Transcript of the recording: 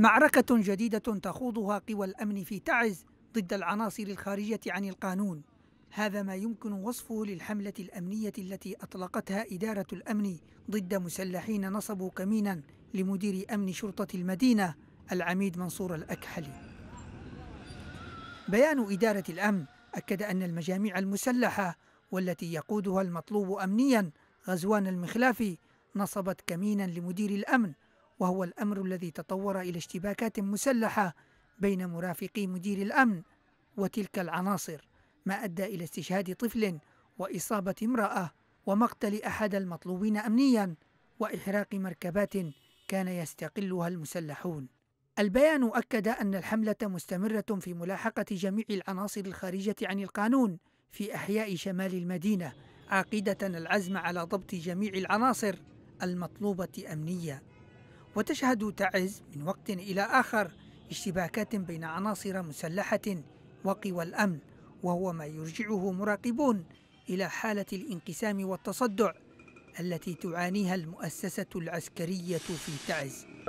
معركة جديدة تخوضها قوى الأمن في تعز ضد العناصر الخارجة عن القانون هذا ما يمكن وصفه للحملة الأمنية التي أطلقتها إدارة الأمن ضد مسلحين نصبوا كمينا لمدير أمن شرطة المدينة العميد منصور الأكحلي بيان إدارة الأمن أكد أن المجاميع المسلحة والتي يقودها المطلوب أمنيا غزوان المخلافي نصبت كمينا لمدير الأمن وهو الأمر الذي تطور إلى اشتباكات مسلحة بين مرافقي مدير الأمن وتلك العناصر ما أدى إلى استشهاد طفل وإصابة امرأة ومقتل أحد المطلوبين أمنيا وإحراق مركبات كان يستقلها المسلحون البيان أكد أن الحملة مستمرة في ملاحقة جميع العناصر الخارجة عن القانون في أحياء شمال المدينة عاقدة العزم على ضبط جميع العناصر المطلوبة أمنياً وتشهد تعز من وقت إلى آخر اشتباكات بين عناصر مسلحة وقوى الأمن وهو ما يرجعه مراقبون إلى حالة الانقسام والتصدع التي تعانيها المؤسسة العسكرية في تعز